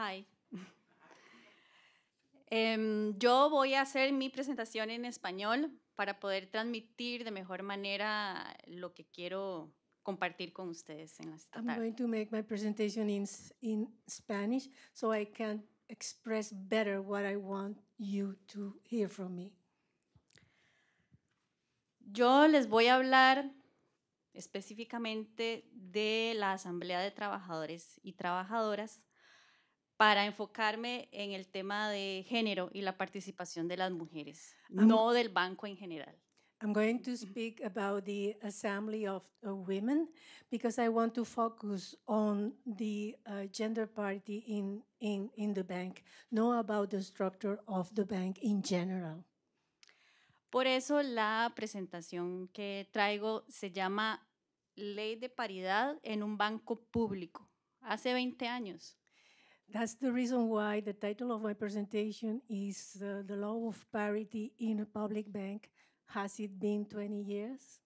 Hi. Em, yo voy a hacer mi presentación en español para poder transmitir de mejor manera lo que quiero compartir con ustedes en la tarde. I'm going to make my presentation in, in Spanish so I can express better what I want you to Yo les voy a hablar específicamente de la Asamblea de Trabajadores y Trabajadoras para enfocarme en el tema de género y la participación de las mujeres, no del banco en general. I'm going to speak about the Assembly of Women because I want to focus on the uh, gender party in, in, in the bank, not about the structure of the bank in general. Por eso la presentación que traigo se llama Ley de Paridad en un Banco Público, hace 20 años. that's the reason why the title of my presentation is uh, The Law of Parity in a Public Bank. Has it been 20 years?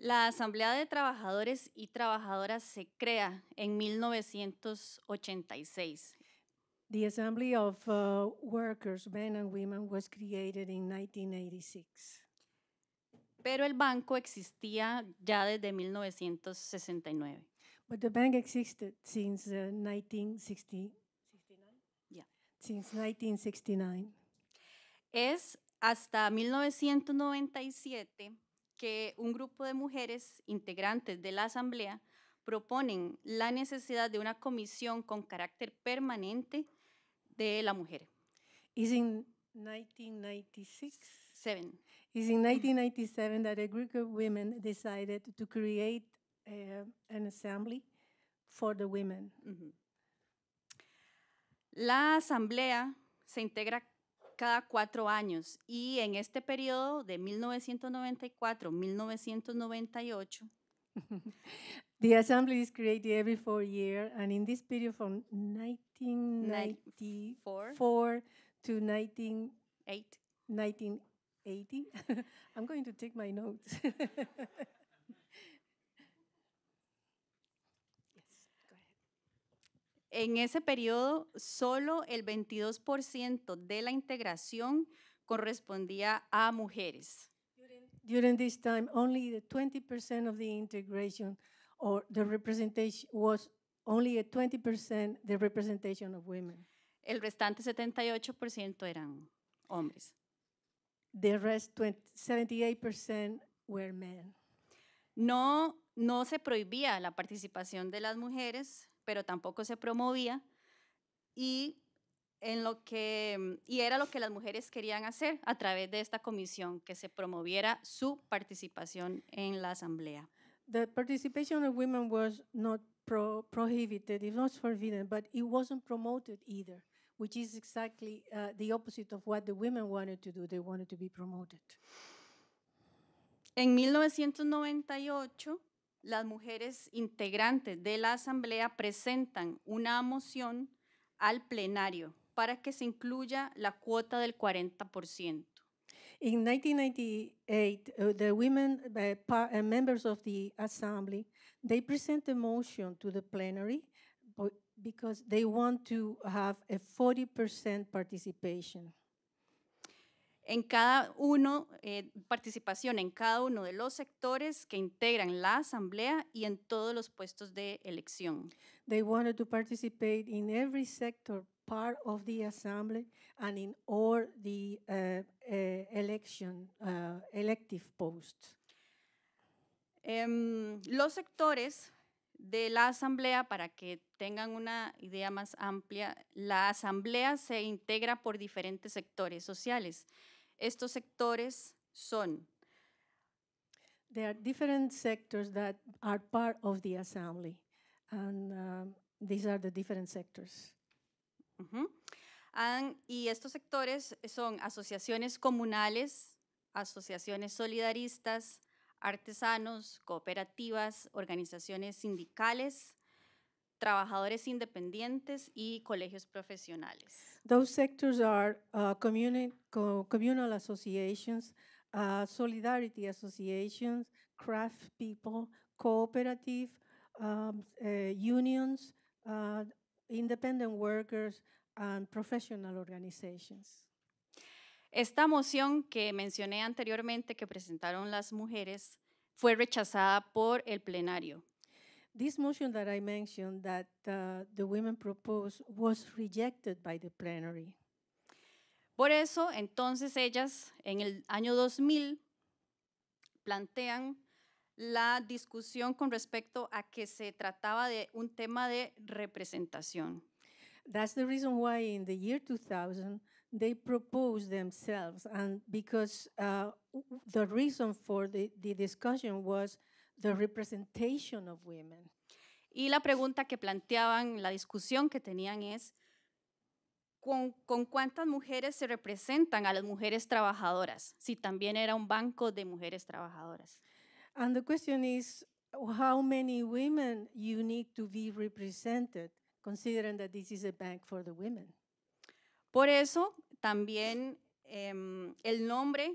La Asamblea de Trabajadores y Trabajadoras se crea en 1986. The Assembly of uh, Workers, Men and Women, was created in 1986. Pero el banco existía ya desde 1969. But the bank existed since 1969. Uh, es hasta 1997 que un grupo de mujeres integrantes de la Asamblea proponen la necesidad de una comisión con carácter permanente de la mujer. Is in 1996 Seven. Is in 1997 that a group of women decided to create uh, an assembly for the women. La asamblea se integra cada cuatro años y en este periodo de 1994-1998 The assembly is created every four years, and in this period from 1994 Four. to 19, Eight. 1980, I'm going to take my notes. en ese periodo solo el 22% de la integración correspondía a mujeres. During this time, only the 20% of the integration or the representation was only a 20% the representation of women. El restante 78% eran hombres. The rest 78% were men. No, no se prohibía la participación de las mujeres, pero tampoco se promovía. Y, en lo que, y era lo que las mujeres querían hacer a través de esta comisión, que se promoviera su participación en la asamblea. The participation of women was not pro prohibited, it was forbidden, but it wasn't promoted either, which is exactly uh, the opposite of what the women wanted to do. They wanted to be promoted. En 1998 las mujeres integrantes de la Asamblea presentan una moción al plenario para que se incluya la cuota del 40%. In 1998, uh, the women uh, Asamblea uh, members of the assembly they present a motion to the plenary because they want to have a 40% participation en cada uno, eh, participación en cada uno de los sectores que integran la asamblea y en todos los puestos de elección. They wanted to participate in every sector part of the assembly and in all the eh, eh, election elective posts. Em, los sectores de la asamblea, para que tengan una idea más amplia, la asamblea se integra por diferentes sectores sociales. Estos sectores son There are different sectors that are part of the assembly and um, these are the different sectors. And, y estos sectores son asociaciones comunales, asociaciones solidaristas, artesanos, cooperativas, organizaciones sindicales, trabajadores independientes y colegios profesionales. Those sectors are uh, communi communal associations, uh, solidarity associations, craft people, cooperative um, eh, unions, uh, independent workers, and professional organizations. Esta moción que mencioné anteriormente que presentaron las mujeres fue rechazada por el plenario. this motion that I mentioned that uh, the women proposed was rejected by the plenary. Por eso, entonces ellas en el año 2000 plantean la discusión con respecto a que se trataba de un tema de representación. That's the reason why in the year 2000 they proposed themselves and because uh, the reason for the, the discussion was the representation of women. Y la pregunta que planteaban, la discusión que tenían es, ¿con, ¿con, cuántas mujeres se representan a las mujeres trabajadoras? Si también era un banco de mujeres trabajadoras. And the question is, how many women you need to be represented, considering that this is a bank for the women? Por eso, también eh, el nombre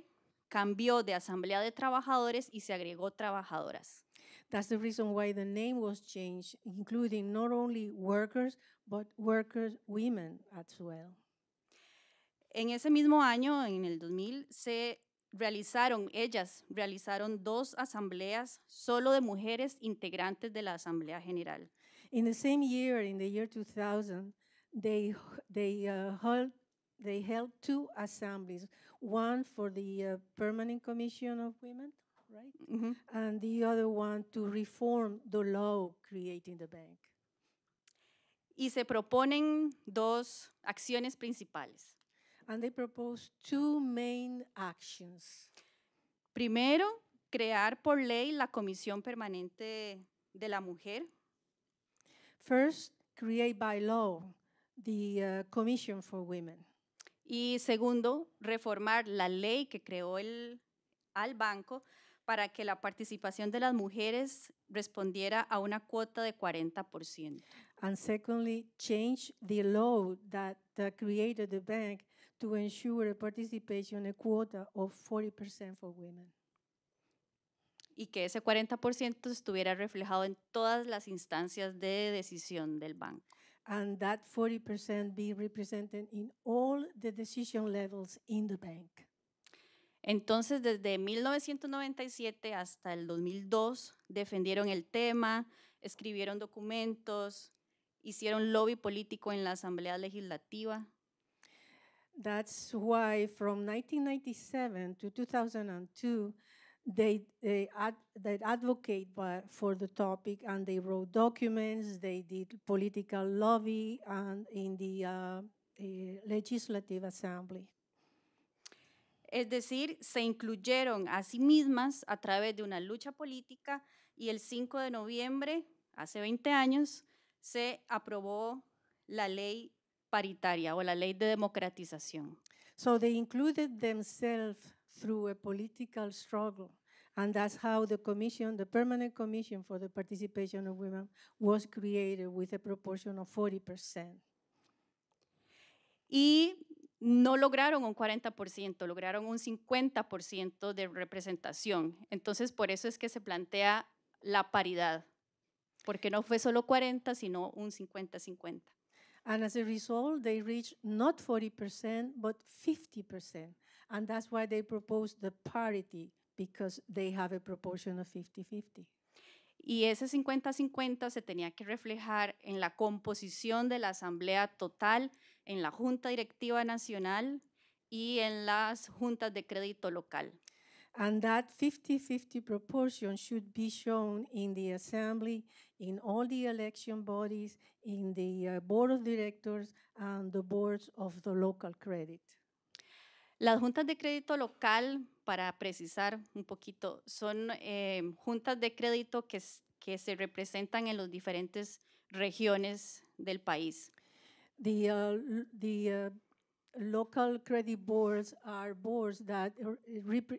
cambió de Asamblea de Trabajadores y se agregó trabajadoras. That's the reason why the name was changed, including not only workers, but workers women as well. En ese mismo año, en el 2000, se realizaron, ellas realizaron dos asambleas solo de mujeres integrantes de la Asamblea General. In the same year, in the year 2000, they, they uh, held they held two assemblies, one for the uh, Permanent Commission of Women, right? Mm -hmm. And the other one to reform the law creating the bank. Y se proponen dos acciones principales. And they propose two main actions. Primero, crear por ley la Comisión Permanente de la Mujer. First, create by law the uh, Commission for Women. Y segundo, reformar la ley que creó el, al banco para que la participación de las mujeres respondiera a una cuota de 40%. And Y que ese 40% estuviera reflejado en todas las instancias de decisión del banco and that 40% be represented in all the decision levels in the bank. Entonces, desde 1997 hasta el 2002, defendieron el tema, escribieron documentos, hicieron lobby político en la Asamblea Legislativa. That's why from 1997 to 2002, They, they, advocate for the topic and they wrote documents, they did political lobby and in the uh, eh, Legislative Assembly. Es decir, se incluyeron a sí mismas a través de una lucha política y el 5 de noviembre, hace 20 años, se aprobó la ley paritaria o la ley de democratización. So they included themselves through a political struggle. And that's how the commission, the permanent commission for the participation of women, was created with a proportion of 40%. Y no lograron un 40%, lograron un 50% de representación. Entonces, por eso es que se plantea la paridad, porque no fue solo 40, sino un 50-50. And as a result, they reached not 40%, but 50%. And that's why they propose the parity, because they have a proportion of 50-50. Y ese 50-50 se tenía que reflejar en la composición de la Asamblea Total, en la Junta Directiva Nacional y en las juntas de crédito local. And that 50-50 proportion should be shown in the assembly, in all the election bodies, in the uh, board of directors and the boards of the local credit. Las juntas de crédito local, para precisar un poquito, son em, juntas de crédito que, que se representan en las diferentes regiones del país. The, uh, the uh, local credit boards are boards that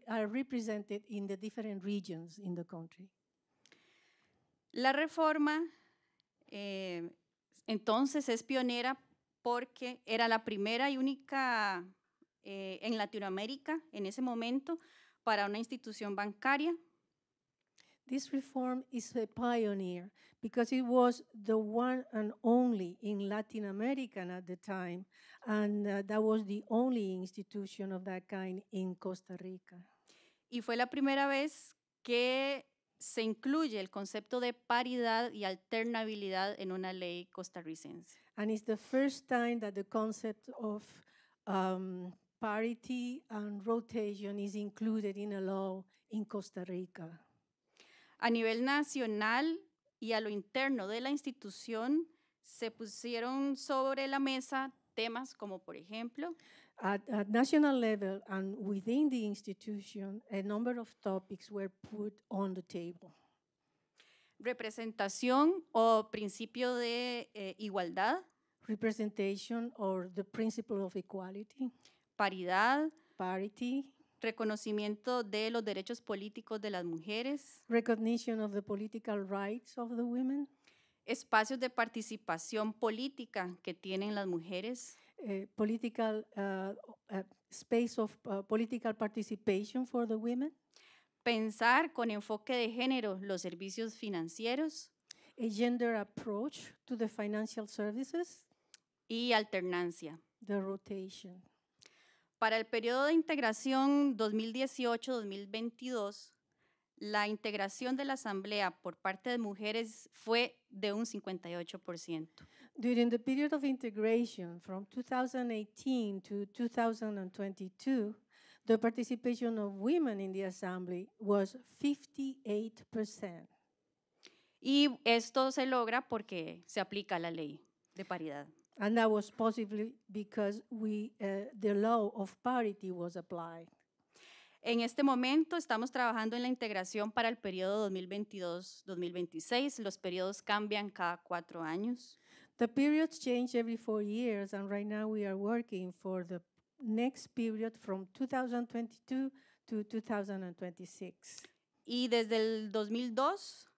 are represented in La reforma eh, entonces es pionera porque era la primera y única eh, en Latinoamérica en ese momento para una institución bancaria. This reform is a pioneer because it was the one and only in Latin America at the time, and uh, that was the only institution of that kind in Costa Rica. Y fue la primera vez que se incluye el concepto de paridad y alternabilidad en una ley costarricense. And it's the first time that the concept of um, parity and rotation is included in a law in Costa Rica. A nivel nacional y a lo interno de la institución se pusieron sobre la mesa temas como por ejemplo at, at national level and within the institution a number of topics were put on the table. Representación o principio de eh, igualdad. Representation or the principle of equality. paridad, parity, reconocimiento de los derechos políticos de las mujeres, recognition of the political rights of the women, espacios de participación política que tienen las mujeres, eh, political uh, uh, space of uh, political participation for the women, pensar con enfoque de género los servicios financieros, a gender approach to the financial services y alternancia, the rotation. Para el periodo de integración 2018-2022, la integración de la asamblea por parte de mujeres fue de un 58%. During the period of integration from 2018 to 2022, the participation of women in the assembly was 58%. Y esto se logra porque se aplica la ley de paridad. And that was possibly because we, uh, the law of parity was applied. En este momento estamos trabajando en la integración para el periodo 2022-2026. Los periodos cambian cada cuatro años. The periods change every four years, and right now we are working for the next period from 2022 to 2026. Y desde el 2002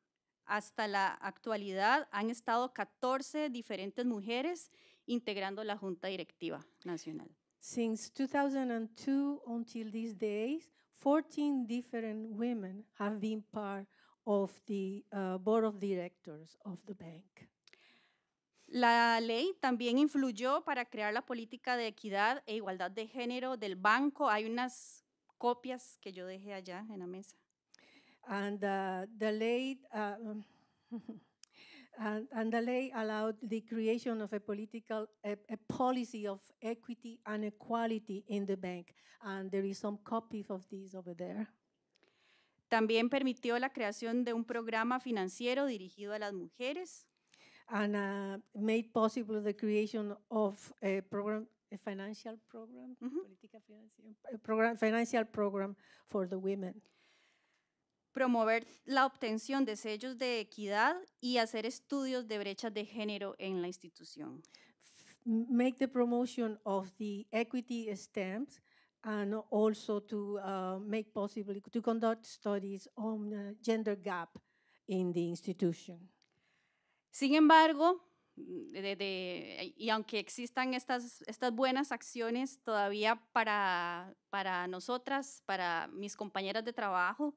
hasta la actualidad han estado 14 diferentes mujeres integrando la Junta Directiva Nacional. Since 2002 until these days, 14 different women have been part of the uh, board of directors of the bank. La ley también influyó para crear la política de equidad e igualdad de género del banco. Hay unas copias que yo dejé allá en la mesa. And uh, the ley, And, and, the ley allowed the creation of a political a, a, policy of equity and equality in the bank. And there is some copies of these over there. También permitió la creación de un programa financiero dirigido a las mujeres. And uh, made possible the creation of a program, a financial program, mm -hmm. political financial program, financial program for the women. promover la obtención de sellos de equidad y hacer estudios de brechas de género en la institución. Make the promotion of the equity stamps and also to uh, make possible to conduct studies on uh, gender gap in the institution. Sin embargo, de, de, y aunque existan estas, estas buenas acciones, todavía para, para nosotras, para mis compañeras de trabajo,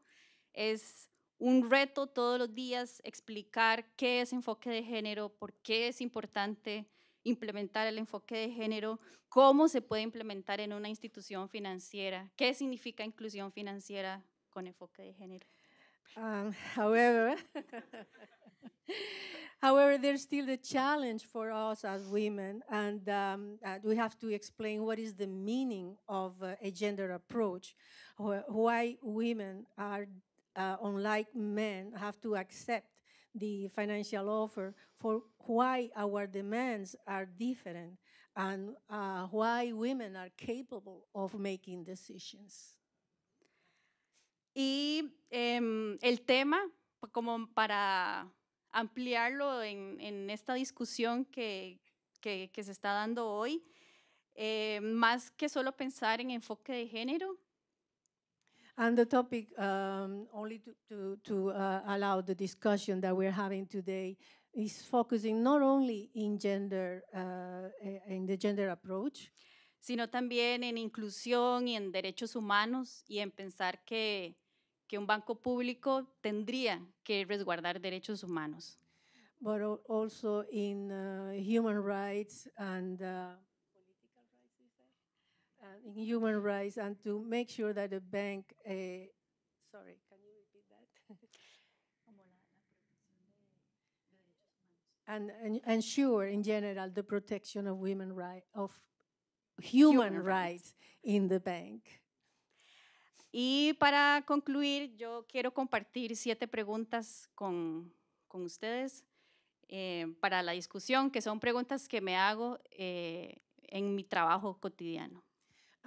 es un reto todos los días explicar qué es enfoque de género, por qué es importante implementar el enfoque de género, cómo se puede implementar en una institución financiera, qué significa inclusión financiera con enfoque de género. Um, however, however, there's still the challenge for us as women, and, um, uh, we have to explain what is the meaning of uh, a gender approach, why women are uh, unlike men, have to accept the financial offer for why our demands are different and uh, why women are capable of making decisions. Y eh, el tema, pues, como para ampliarlo en, en esta discusión que, que, que, se está dando hoy, eh, más que solo pensar en enfoque de género, And the topic, um, only to, to, to uh, allow the discussion that we're having today, is focusing not only in gender, uh, eh, in the gender approach, sino también en inclusión y en derechos humanos y en pensar que, que un banco público tendría que resguardar derechos humanos. But also in uh, human rights and uh, in human rights and to make sure that the bank, eh, sorry, can you repeat that? and, and ensure in general the protection of women right of human, rights. in the bank. Y para concluir, yo quiero compartir siete preguntas con, con ustedes eh, para la discusión, que son preguntas que me hago eh, en mi trabajo cotidiano.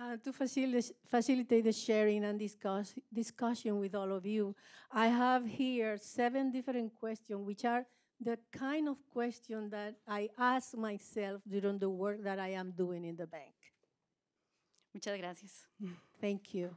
Uh, to facilitate the sharing and discuss discussion with all of you, I have here seven different questions, which are the kind of question that I ask myself during the work that I am doing in the bank. Muchas gracias. Thank you.